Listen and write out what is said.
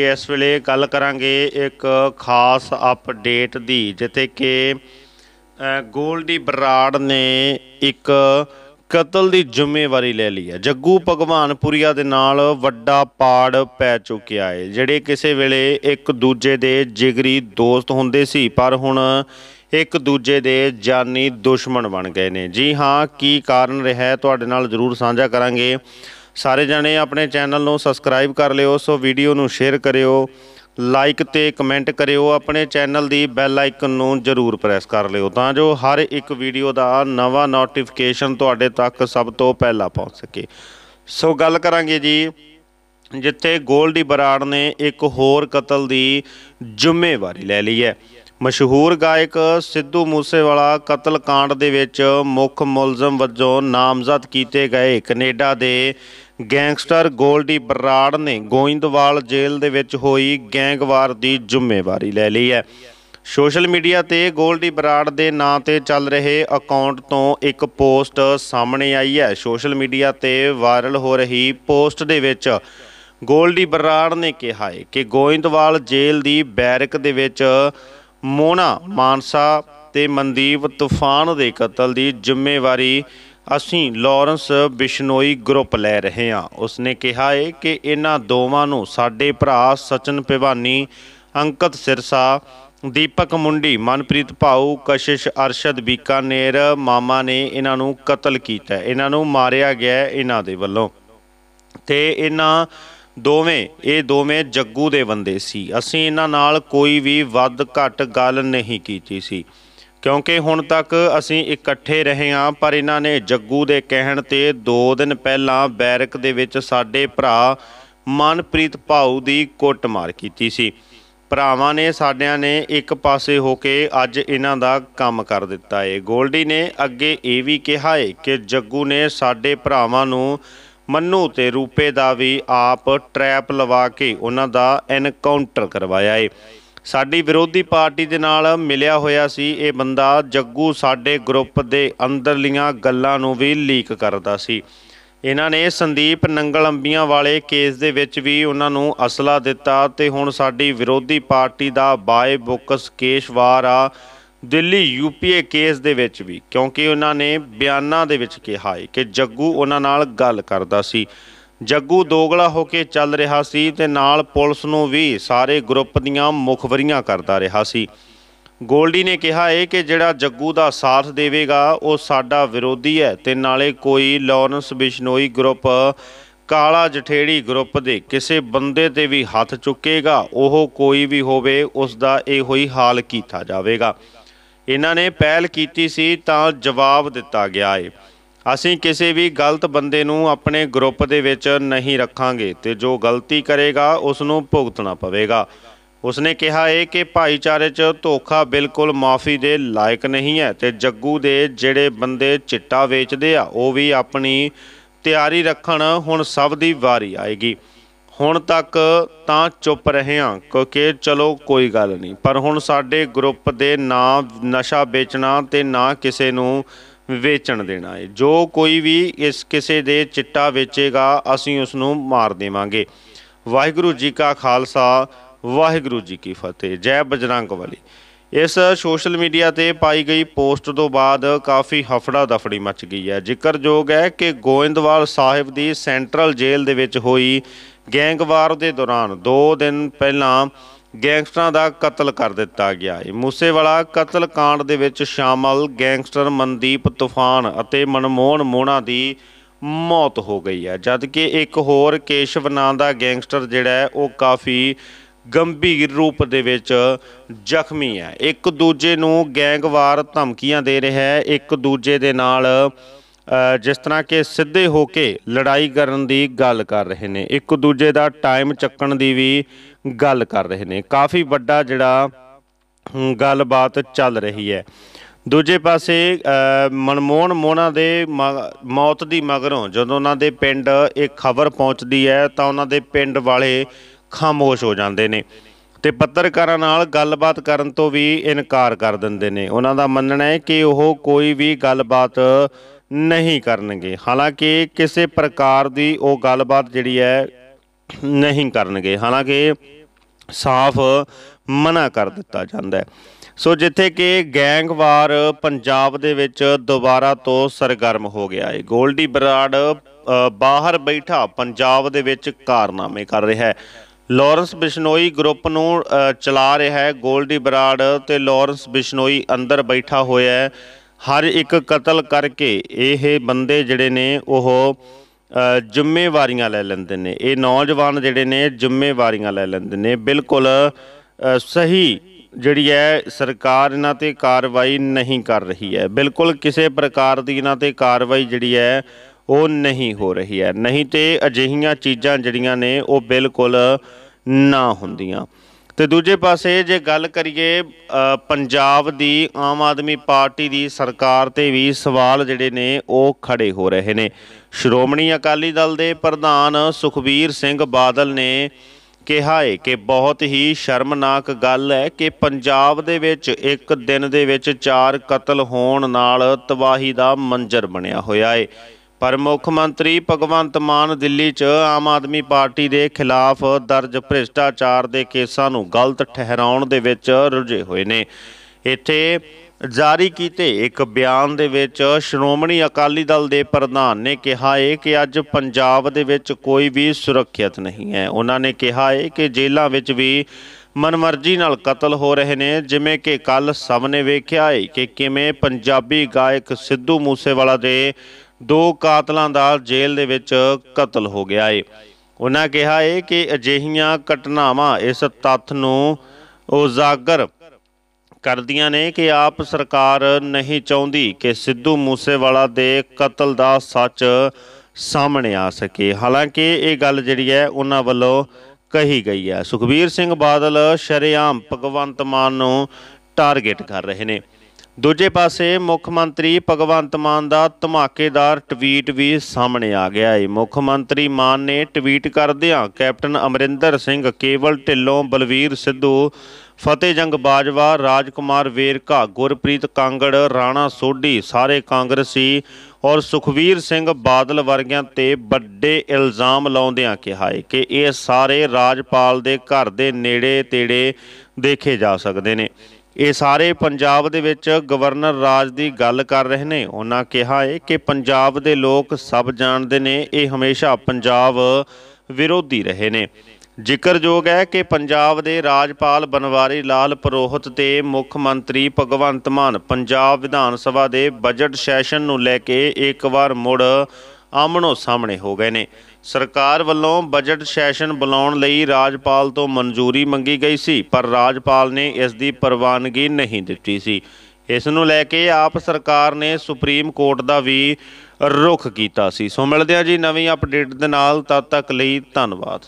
ਇਸ ਵੇਲੇ ਗੱਲ ਕਰਾਂਗੇ ਇੱਕ ਖਾਸ ਅਪਡੇਟ ਦੀ ਜਿੱਥੇ ਕਿ ਗੋਲਡੀ ਬਰਾੜ ਨੇ ਇੱਕ ਕਤਲ ਦੀ ਜ਼ਿੰਮੇਵਾਰੀ ਲੈ ਲਈ ਹੈ ਜੱਗੂ ਭਗਵਾਨਪੁਰੀਆ ਦੇ ਨਾਲ ਵੱਡਾ ਪਾੜ ਪੈ ਚੁੱਕਿਆ ਹੈ ਜਿਹੜੇ ਕਿਸੇ ਵੇਲੇ ਇੱਕ ਦੂਜੇ ਦੇ ਜਿਗਰੀ ਦੋਸਤ ਹੁੰਦੇ ਸੀ ਪਰ ਹੁਣ ਇੱਕ ਦੂਜੇ ਦੇ ਜਾਨੀ ਦੁਸ਼ਮਣ ਬਣ ਗਏ ਨੇ ਜੀ ਹਾਂ ਕੀ ਕਾਰਨ ਰਿਹਾ ਤੁਹਾਡੇ ਨਾਲ ਜ਼ਰੂਰ ਸਾਂਝਾ ਕਰਾਂਗੇ ਸਾਰੇ ਜਣੇ ਆਪਣੇ ਚੈਨਲ ਨੂੰ ਸਬਸਕ੍ਰਾਈਬ ਕਰ ਲਿਓ ਸੋ ਵੀਡੀਓ ਨੂੰ ਸ਼ੇਅਰ ਕਰਿਓ ਲਾਈਕ ਤੇ ਕਮੈਂਟ ਕਰਿਓ ਆਪਣੇ ਚੈਨਲ ਦੀ ਬੈਲ ਆਈਕਨ ਨੂੰ ਜ਼ਰੂਰ ਪ੍ਰੈਸ ਕਰ ਲਿਓ ਤਾਂ ਜੋ ਹਰ ਇੱਕ ਵੀਡੀਓ ਦਾ ਨਵਾਂ ਨੋਟੀਫਿਕੇਸ਼ਨ ਤੁਹਾਡੇ ਤੱਕ ਸਭ ਤੋਂ ਪਹਿਲਾਂ ਪਹੁੰਚ ਸਕੇ ਸੋ ਗੱਲ ਕਰਾਂਗੇ ਜੀ ਜਿੱਥੇ ਗੋਲਡੀ ਬਰਾੜ ਨੇ ਇੱਕ ਹੋਰ ਕਤਲ ਦੀ ਜ਼ਿੰਮੇਵਾਰੀ ਲੈ ਲਈ ਹੈ ਮਸ਼ਹੂਰ ਗਾਇਕ ਸਿੱਧੂ ਮੂਸੇਵਾਲਾ ਕਤਲ ਕਾਂਡ ਦੇ ਵਿੱਚ ਮੁੱਖ ਮੁਲਜ਼ਮ ਵਜੋਂ ਨਾਮਜ਼ਦ ਕੀਤੇ ਗਏ ਕੈਨੇਡਾ ਦੇ ਗੈਂਗਸਟਰ ਗੋਲਡੀ ਬਰਾੜ ਨੇ ਗੋਇੰਦਵਾਲ ਜੇਲ੍ਹ ਦੇ ਵਿੱਚ ਹੋਈ ਗੈਂਗਵਾਰ ਦੀ ਜ਼ਿੰਮੇਵਾਰੀ ਲੈ ਲਈ ਹੈ ਸੋਸ਼ਲ ਮੀਡੀਆ ਤੇ ਗੋਲਡੀ ਬਰਾੜ ਦੇ ਨਾਂ ਤੇ ਚੱਲ ਰਹੇ ਅਕਾਊਂਟ ਤੋਂ ਇੱਕ ਪੋਸਟ ਸਾਹਮਣੇ ਆਈ ਹੈ ਸੋਸ਼ਲ ਮੀਡੀਆ ਤੇ ਵਾਇਰਲ ਹੋ ਰਹੀ ਪੋਸਟ ਦੇ ਵਿੱਚ ਗੋਲਡੀ ਬਰਾੜ ਨੇ ਕਿਹਾ ਹੈ ਕਿ ਗੋਇੰਦਵਾਲ ਜੇਲ੍ਹ ਦੀ ਬੈਰਕ ਦੇ ਵਿੱਚ ਮੋਨਾ ਮਾਨਸਾ ਤੇ ਮਨਦੀਪ ਤੂਫਾਨ ਦੇ ਕਤਲ ਦੀ ਜ਼ਿੰਮੇਵਾਰੀ ਅਸੀਂ ਲਾਰੈਂਸ ਬਿਸ਼ਨੋਈ ਗਰੁੱਪ ਲੈ ਰਹੇ ਹਾਂ ਉਸਨੇ ਕਿਹਾ ਹੈ ਕਿ ਇਹਨਾਂ ਦੋਵਾਂ ਨੂੰ ਸਾਡੇ ਭਰਾ ਸਚਨ ਪਿਵਾਨੀ ਅੰਕਤ ਸਿਰਸਾ ਦੀਪਕ ਮੁੰਡੀ ਮਨਪ੍ਰੀਤ ਭਾਉ ਕਸ਼ਿਸ਼ ਅਰਸ਼ਦ ਬੀਕਾਨੇਰ ਮਾਮਾ ਨੇ ਇਹਨਾਂ ਨੂੰ ਕਤਲ ਕੀਤਾ ਇਹਨਾਂ ਨੂੰ ਮਾਰਿਆ ਗਿਆ ਇਹਨਾਂ ਦੇ ਵੱਲੋਂ ਤੇ ਇਹਨਾਂ ਦੋਵੇਂ ਇਹ ਦੋਵੇਂ ਜੱਗੂ ਦੇ ਬੰਦੇ ਸੀ ਅਸੀਂ ਇਹਨਾਂ ਨਾਲ ਕੋਈ ਵੀ ਵੱਧ ਘੱਟ ਗੱਲ ਨਹੀਂ ਕੀਤੀ ਸੀ ਕਿਉਂਕਿ ਹੁਣ ਤੱਕ ਅਸੀਂ ਇਕੱਠੇ ਰਹੇ ਹਾਂ ਪਰ ਇਹਨਾਂ ਨੇ ਜੱਗੂ ਦੇ ਕਹਿਣ ਤੇ 2 ਦਿਨ ਪਹਿਲਾਂ ਬੈਰਕ ਦੇ ਵਿੱਚ ਸਾਡੇ ਭਰਾ ਮਨਪ੍ਰੀਤ ਭਾਉ ਦੀ ਕੁੱਟਮਾਰ ਕੀਤੀ ਸੀ ਭਰਾਵਾਂ ਨੇ ਸਾਡਿਆਂ ਨੇ ਇੱਕ ਪਾਸੇ ਹੋ ਕੇ ਅੱਜ ਇਹਨਾਂ ਦਾ ਕੰਮ ਕਰ ਦਿੱਤਾ ਏ ਗੋਲਡੀ ਨੇ ਅੱਗੇ ਇਹ ਵੀ ਕਿਹਾ ਏ ਕਿ ਜੱਗੂ ਨੇ ਸਾਡੇ ਭਰਾਵਾਂ ਨੂੰ ਮੰਨੂ ਤੇ ਰੂਪੇ ਦਾ ਵੀ ਆਪ ਟ੍ਰੈਪ ਲਵਾ ਕੇ ਉਹਨਾਂ ਦਾ ਐਨਕਾਊਂਟਰ ਕਰਵਾਇਆ ਏ ਸਾਡੀ ਵਿਰੋਧੀ ਪਾਰਟੀ ਦੇ ਨਾਲ ਮਿਲਿਆ ਹੋਇਆ ਸੀ ਇਹ ਬੰਦਾ ਜੱਗੂ ਸਾਡੇ ਗਰੁੱਪ ਦੇ ਅੰਦਰਲੀਆਂ ਗੱਲਾਂ ਨੂੰ ਵੀ ਲੀਕ ਕਰਦਾ ਸੀ ਇਹਨਾਂ ਨੇ ਸੰਦੀਪ ਨੰਗਲ ਅੰਬੀਆਂ ਵਾਲੇ ਕੇਸ ਦੇ ਵਿੱਚ ਵੀ ਉਹਨਾਂ ਨੂੰ ਅਸਲਾ ਦਿੱਤਾ ਤੇ ਹੁਣ ਸਾਡੀ ਵਿਰੋਧੀ ਪਾਰਟੀ ਦਾ ਬਾਏ ਬੁੱਕਸ ਕੇਸ਼ਵਾਰ ਆ ਦਿੱਲੀ ਯੂਪੀਏ ਕੇਸ ਦੇ ਵਿੱਚ ਵੀ ਕਿਉਂਕਿ ਉਹਨਾਂ ਨੇ ਬਿਆਨਾਂ ਦੇ ਵਿੱਚ ਕਿਹਾ ਹੈ ਕਿ ਜੱਗੂ ਉਹਨਾਂ ਨਾਲ ਗੱਲ ਕਰਦਾ ਸੀ ਜੱਗੂ ਦੋਗਲਾ ਹੋ ਕੇ ਚੱਲ ਰਿਹਾ ਸੀ ਤੇ ਨਾਲ ਪੁਲਿਸ ਨੂੰ ਵੀ ਸਾਰੇ ਗਰੁੱਪ ਦੀਆਂ ਮੁਖਵਰੀਆਂ ਕਰਦਾ ਰਿਹਾ ਸੀ ਗੋਲਡੀ ਨੇ ਕਿਹਾ ਹੈ ਕਿ ਜਿਹੜਾ ਜੱਗੂ ਦਾ ਸਾਥ ਦੇਵੇਗਾ ਉਹ ਸਾਡਾ ਵਿਰੋਧੀ ਹੈ ਤੇ ਨਾਲੇ ਕੋਈ ਲਾਰੈਂਸ ਬਿਸ਼ਨੋਈ ਗਰੁੱਪ ਕਾਲਾ ਜਠੇੜੀ ਗਰੁੱਪ ਦੇ ਕਿਸੇ ਬੰਦੇ ਤੇ ਵੀ ਹੱਥ ਚੁੱਕੇਗਾ ਉਹ ਕੋਈ ਵੀ ਹੋਵੇ ਉਸ ਦਾ ਇਹੋ ਹੀ ਹਾਲ ਕੀਤਾ ਜਾਵੇਗਾ ਇਹਨਾਂ ਨੇ ਪਹਿਲ ਕੀਤੀ ਸੀ ਤਾਂ ਜਵਾਬ ਦਿੱਤਾ ਗਿਆ ਏ ਅਸੀਂ ਕਿਸੇ ਵੀ ਗਲਤ ਬੰਦੇ ਨੂੰ ਆਪਣੇ ਗਰੁੱਪ ਦੇ ਵਿੱਚ ਨਹੀਂ ਰੱਖਾਂਗੇ ਤੇ ਜੋ ਗਲਤੀ ਕਰੇਗਾ ਉਸ ਨੂੰ ਭੁਗਤਣਾ ਪਵੇਗਾ ਉਸਨੇ ਕਿਹਾ ਏ ਕਿ ਭਾਈਚਾਰੇ 'ਚ ਧੋਖਾ ਬਿਲਕੁਲ ਮਾਫੀ ਦੇ ਲਾਇਕ ਨਹੀਂ ਹੈ ਤੇ ਜੱਗੂ ਦੇ ਜਿਹੜੇ ਬੰਦੇ ਚਿੱਟਾ ਵੇਚਦੇ ਆ ਉਹ ਵੀ ਆਪਣੀ ਤਿਆਰੀ ਰੱਖਣ ਹੁਣ ਸਭ ਦੀ ਵਾਰੀ ਆਏਗੀ ਹੁਣ ਤੱਕ ਤਾਂ ਚੁੱਪ ਰਹੇ ਹਾਂ ਕਿਉਂਕਿ ਚਲੋ ਕੋਈ ਗੱਲ ਨਹੀਂ ਪਰ ਹੁਣ ਸਾਡੇ ਗਰੁੱਪ ਦੇ ਨਾਂ ਨਸ਼ਾ ਵੇਚਣਾ ਤੇ ਨਾ ਕਿਸੇ ਨੂੰ ਵੇਚਣ ਦੇਣਾ ਹੈ ਜੋ ਕੋਈ ਵੀ ਇਸ ਕਿਸੇ ਦੇ ਚਿੱਟਾ ਵੇਚੇਗਾ ਅਸੀਂ ਉਸ ਨੂੰ ਮਾਰ ਦੇਵਾਂਗੇ ਵਾਹਿਗੁਰੂ ਜੀ ਕਾ ਖਾਲਸਾ ਵਾਹਿਗੁਰੂ ਜੀ ਕੀ ਫਤਿਹ ਜੈ ਬਜਰੰਗ ਵਾਲੀ ਇਸ ਸੋਸ਼ਲ ਮੀਡੀਆ ਤੇ ਪਾਈ ਗਈ ਪੋਸਟ ਤੋਂ ਬਾਅਦ ਕਾਫੀ ਹਫੜਾ ਦਫੜੀ ਮਚ ਗਈ ਹੈ ਜ਼ਿਕਰਯੋਗ ਹੈ ਕਿ ਗੋਇੰਦਵਾਲ ਸਾਹਿਬ ਦੀ ਸੈਂਟਰਲ ਜੇਲ੍ਹ ਦੇ ਵਿੱਚ ਹੋਈ ਗੈਂਗਵਾਰ ਦੇ ਦੌਰਾਨ 2 ਦਿਨ ਪਹਿਲਾਂ ਗੈਂਗਸਟਰਾਂ ਦਾ ਕਤਲ ਕਰ ਦਿੱਤਾ ਗਿਆ ਹੈ ਮੂਸੇਵਾਲਾ ਕਤਲ ਕਾਂਡ ਦੇ ਵਿੱਚ ਸ਼ਾਮਲ ਗੈਂਗਸਟਰ ਮਨਦੀਪ ਤੂਫਾਨ ਅਤੇ ਮਨਮੋਹਨ ਮੋਣਾ ਦੀ ਮੌਤ ਹੋ ਗਈ ਹੈ ਜਦਕਿ ਇੱਕ ਹੋਰ ਕੇਸ਼ਵ ਨਾਂ ਦਾ ਗੈਂਗਸਟਰ ਜਿਹੜਾ ਹੈ ਉਹ ਕਾਫੀ ਗੰਭੀਰ ਰੂਪ ਦੇ ਵਿੱਚ ਜ਼ਖਮੀ ਹੈ ਇੱਕ ਦੂਜੇ ਨੂੰ ਗੈਂਗਵਾਰ ਧਮਕੀਆਂ ਦੇ ਰਿਹਾ ਹੈ ਇੱਕ ਦੂਜੇ ਦੇ ਨਾਲ ਜਿਸ ਤਰ੍ਹਾਂ ਕਿ ਸਿੱਧੇ ਹੋ ਕੇ ਲੜਾਈ ਕਰਨ ਦੀ ਗੱਲ ਕਰ ਰਹੇ ਨੇ ਇੱਕ ਦੂਜੇ ਦਾ ਟਾਈਮ ਚੱਕਣ ਦੀ ਵੀ ਗੱਲ ਕਰ ਰਹੇ ਨੇ ਕਾਫੀ ਵੱਡਾ ਜਿਹੜਾ ਗੱਲਬਾਤ ਚੱਲ ਰਹੀ ਹੈ ਦੂਜੇ ਪਾਸੇ ਮਨਮੋਹਨ ਮੋਣਾ ਦੇ ਮੌਤ ਦੀ ਮਗਰੋਂ ਜਦੋਂ ਉਹਨਾਂ ਦੇ ਪਿੰਡ ਇਹ ਖਬਰ ਪਹੁੰਚਦੀ ਹੈ ਤਾਂ ਉਹਨਾਂ ਦੇ ਪਿੰਡ ਵਾਲੇ ਖਾਮੋਸ਼ ਹੋ ਜਾਂਦੇ ਨੇ ਤੇ ਪੱਤਰਕਾਰਾਂ ਨਾਲ ਗੱਲਬਾਤ ਕਰਨ ਤੋਂ ਵੀ ਇਨਕਾਰ ਕਰ ਦਿੰਦੇ ਨੇ ਉਹਨਾਂ ਦਾ ਮੰਨਣਾ ਹੈ ਕਿ ਉਹ ਕੋਈ ਵੀ ਗੱਲਬਾਤ ਨਹੀਂ ਕਰਨਗੇ ਹਾਲਾਂਕਿ ਕਿਸੇ ਪ੍ਰਕਾਰ ਦੀ ਉਹ ਗੱਲਬਾਤ ਜਿਹੜੀ ਹੈ ਨਹੀਂ ਕਰਨਗੇ ਹਾਲਾਂਕਿ ਸਾਫ਼ ਮਨਾ ਕਰ ਦਿੱਤਾ ਜਾਂਦਾ ਹੈ ਸੋ ਜਿੱਥੇ ਕਿ ਗੈਂਗਵਾਰ ਪੰਜਾਬ ਦੇ ਵਿੱਚ ਦੁਬਾਰਾ ਤੋਂ ਸਰਗਰਮ ਹੋ ਗਿਆ ਹੈ ਗੋਲਡੀ ਬਰਾੜ ਬਾਹਰ ਬੈਠਾ ਪੰਜਾਬ ਦੇ ਵਿੱਚ ਕਾਰਨਾਮੇ ਕਰ ਰਿਹਾ ਹੈ ਲਾਰੈਂਸ ਬਿਸ਼ਨੋਈ ਗਰੁੱਪ ਨੂੰ ਚਲਾ ਰਿਹਾ ਹੈ 골ਡੀ ਬਰਾੜ ਤੇ ਲਾਰੈਂਸ ਬਿਸ਼ਨੋਈ ਅੰਦਰ ਬੈਠਾ ਹੋਇਆ ਹੈ ਹਰ ਇੱਕ ਕਤਲ ਕਰਕੇ ਇਹ ਬੰਦੇ ਜਿਹੜੇ ਨੇ ਉਹ ਜ਼ਿੰਮੇਵਾਰੀਆਂ ਲੈ ਲੈਂਦੇ ਨੇ ਇਹ ਨੌਜਵਾਨ ਜਿਹੜੇ ਨੇ ਜ਼ਿੰਮੇਵਾਰੀਆਂ ਲੈ ਲੈਂਦੇ ਨੇ ਬਿਲਕੁਲ ਸਹੀ ਜਿਹੜੀ ਹੈ ਸਰਕਾਰ ਇਹਨਾਂ ਤੇ ਕਾਰਵਾਈ ਨਹੀਂ ਕਰ ਰਹੀ ਹੈ ਬਿਲਕੁਲ ਕਿਸੇ ਪ੍ਰਕਾਰ ਦੀ ਇਹਨਾਂ ਤੇ ਕਾਰਵਾਈ ਜਿਹੜੀ ਹੈ ਉਹ ਨਹੀਂ ਹੋ ਰਹੀ ਹੈ ਨਹੀਂ ਤੇ ਅਜਿਹੀਆਂ ਚੀਜ਼ਾਂ ਜਿਹੜੀਆਂ ਨੇ ਉਹ ਬਿਲਕੁਲ ਨਾ ਹੁੰਦੀਆਂ ਤੇ ਦੂਜੇ ਪਾਸੇ ਜੇ ਗੱਲ ਕਰੀਏ ਪੰਜਾਬ ਦੀ ਆਮ ਆਦਮੀ ਪਾਰਟੀ ਦੀ ਸਰਕਾਰ ਤੇ ਵੀ ਸਵਾਲ ਜਿਹੜੇ ਨੇ ਉਹ ਖੜੇ ਹੋ ਰਹੇ ਨੇ ਸ਼੍ਰੋਮਣੀ ਅਕਾਲੀ ਦਲ ਦੇ ਪ੍ਰਧਾਨ ਸੁਖਬੀਰ ਸਿੰਘ ਬਾਦਲ ਨੇ ਕਿਹਾ ਹੈ ਕਿ ਬਹੁਤ ਹੀ ਸ਼ਰਮਨਾਕ ਗੱਲ ਹੈ ਕਿ ਪੰਜਾਬ ਦੇ ਵਿੱਚ ਇੱਕ ਦਿਨ ਦੇ ਵਿੱਚ ਚਾਰ ਕਤਲ ਹੋਣ ਨਾਲ ਤਬਾਹੀ ਦਾ ਮੰਜ਼ਰ ਬਣਿਆ ਹੋਇਆ ਹੈ ਪਰ ਮੁੱਖ ਮੰਤਰੀ ਭਗਵੰਤ ਮਾਨ ਦਿੱਲੀ 'ਚ ਆਮ ਆਦਮੀ ਪਾਰਟੀ ਦੇ ਖਿਲਾਫ ਦਰਜ ਭ੍ਰਿਸ਼ਟਾਚਾਰ ਦੇ ਕੇਸਾਂ ਨੂੰ ਗਲਤ ਠਹਿਰਾਉਣ ਦੇ ਵਿੱਚ ਰੁੱਝੇ ਹੋਏ ਨੇ ਇੱਥੇ ਜਾਰੀ ਕੀਤੇ ਇੱਕ ਬਿਆਨ ਦੇ ਵਿੱਚ ਸ਼੍ਰੋਮਣੀ ਅਕਾਲੀ ਦਲ ਦੇ ਪ੍ਰਧਾਨ ਨੇ ਕਿਹਾ ਹੈ ਕਿ ਅੱਜ ਪੰਜਾਬ ਦੇ ਵਿੱਚ ਕੋਈ ਵੀ ਸੁਰੱਖਿਅਤ ਨਹੀਂ ਹੈ ਉਹਨਾਂ ਨੇ ਕਿਹਾ ਹੈ ਕਿ ਜੇਲ੍ਹਾਂ ਵਿੱਚ ਵੀ ਮਨਮਰਜ਼ੀ ਨਾਲ ਕਤਲ ਹੋ ਰਹੇ ਨੇ ਜਿਵੇਂ ਕਿ ਕੱਲ ਸਭ ਨੇ ਵੇਖਿਆ ਹੈ ਕਿ ਕਿਵੇਂ ਪੰਜਾਬੀ ਗਾਇਕ ਸਿੱਧੂ ਮੂਸੇਵਾਲਾ ਦੇ ਦੋ ਕਾਤਲਾਂ ਦਾ ਜੇਲ੍ਹ ਦੇ ਵਿੱਚ ਕਤਲ ਹੋ ਗਿਆ ਏ ਉਹਨਾਂ ਕਿਹਾ ਏ ਕਿ ਅਜਿਹੀਆਂ ਘਟਨਾਵਾਂ ਇਸ ਤੱਥ ਨੂੰ ਉਜਾਗਰ ਕਰਦੀਆਂ ਨੇ ਕਿ ਆਪ ਸਰਕਾਰ ਨਹੀਂ ਚਾਹੁੰਦੀ ਕਿ ਸਿੱਧੂ ਮੂਸੇਵਾਲਾ ਦੇ ਕਤਲ ਦਾ ਸੱਚ ਸਾਹਮਣੇ ਆ ਸਕੇ ਹਾਲਾਂਕਿ ਇਹ ਗੱਲ ਜਿਹੜੀ ਹੈ ਉਹਨਾਂ ਵੱਲੋਂ ਕਹੀ ਗਈ ਹੈ ਸੁਖਬੀਰ ਸਿੰਘ ਬਾਦਲ ਸ਼ਰੇਆਮ ਭਗਵੰਤ ਮਾਨ ਨੂੰ ਟਾਰਗੇਟ ਕਰ ਰਹੇ ਨੇ ਦੂਜੇ ਪਾਸੇ ਮੁੱਖ ਮੰਤਰੀ ਭਗਵੰਤ ਮਾਨ ਦਾ ਧਮਾਕੇਦਾਰ ਟਵੀਟ ਵੀ ਸਾਹਮਣੇ ਆ ਗਿਆ ਹੈ ਮੁੱਖ ਮੰਤਰੀ ਮਾਨ ਨੇ ਟਵੀਟ ਕਰਦਿਆਂ ਕੈਪਟਨ ਅਮਰਿੰਦਰ ਸਿੰਘ ਕੇਵਲ ਢਿੱਲੋਂ ਬਲਵੀਰ ਸਿੱਧੂ ਫਤਿਹਜੰਗ ਬਾਜਵਾ ਰਾਜਕੁਮਾਰ ਵੇਰਕਾ ਗੁਰਪ੍ਰੀਤ ਕਾਂਗੜ ਰਾਣਾ ਸੋਢੀ ਸਾਰੇ ਕਾਂਗਰਸੀ ਔਰ ਸੁਖਵੀਰ ਸਿੰਘ ਬਾਦਲ ਵਰਗਿਆਂ ਤੇ ਵੱਡੇ ਇਲਜ਼ਾਮ ਲਾਉਂਦਿਆਂ ਕਿਹਾ ਹੈ ਕਿ ਇਹ ਸਾਰੇ ਰਾਜਪਾਲ ਦੇ ਘਰ ਦੇ ਨੇੜੇ ਤੇੜੇ ਦੇਖੇ ਜਾ ਸਕਦੇ ਨੇ ਇਹ ਸਾਰੇ ਪੰਜਾਬ ਦੇ ਵਿੱਚ ਗਵਰਨਰ ਰਾਜ ਦੀ ਗੱਲ ਕਰ ਰਹੇ ਨੇ ਉਹਨਾਂ ਕਿਹਾ ਹੈ ਕਿ ਪੰਜਾਬ ਦੇ ਲੋਕ ਸਭ ਜਾਣਦੇ ਨੇ ਇਹ ਹਮੇਸ਼ਾ ਪੰਜਾਬ ਵਿਰੋਧੀ ਰਹੇ ਨੇ ਜ਼ਿਕਰਯੋਗ ਹੈ ਕਿ ਪੰਜਾਬ ਦੇ ਰਾਜਪਾਲ ਬਨਵਾਰੀ ਲਾਲ ਪਰੋਹਤ ਤੇ ਮੁੱਖ ਮੰਤਰੀ ਭਗਵੰਤ ਮਾਨ ਪੰਜਾਬ ਵਿਧਾਨ ਸਭਾ ਦੇ ਬਜਟ ਸੈਸ਼ਨ ਨੂੰ ਲੈ ਕੇ ਇੱਕ ਵਾਰ ਮੁੜ ਆਮਣੋ ਸਾਹਮਣੇ ਹੋ ਗਏ ਨੇ ਸਰਕਾਰ ਵੱਲੋਂ ਬਜਟ ਸੈਸ਼ਨ ਬੁਲਾਉਣ ਲਈ ਰਾਜਪਾਲ ਤੋਂ ਮਨਜ਼ੂਰੀ ਮੰਗੀ ਗਈ ਸੀ ਪਰ ਰਾਜਪਾਲ ਨੇ ਇਸ ਦੀ ਪ੍ਰਵਾਨਗੀ ਨਹੀਂ ਦਿੱਤੀ ਸੀ ਇਸ ਨੂੰ ਲੈ ਕੇ ਆਪ ਸਰਕਾਰ ਨੇ ਸੁਪਰੀਮ ਕੋਰਟ ਦਾ ਵੀ ਰੁਖ ਕੀਤਾ ਸੀ ਸੋ ਮਿਲਦੇ ਆ ਜੀ ਨਵੀਂ ਅਪਡੇਟ ਦੇ ਨਾਲ ਤਦ ਤੱਕ ਲਈ ਧੰਨਵਾਦ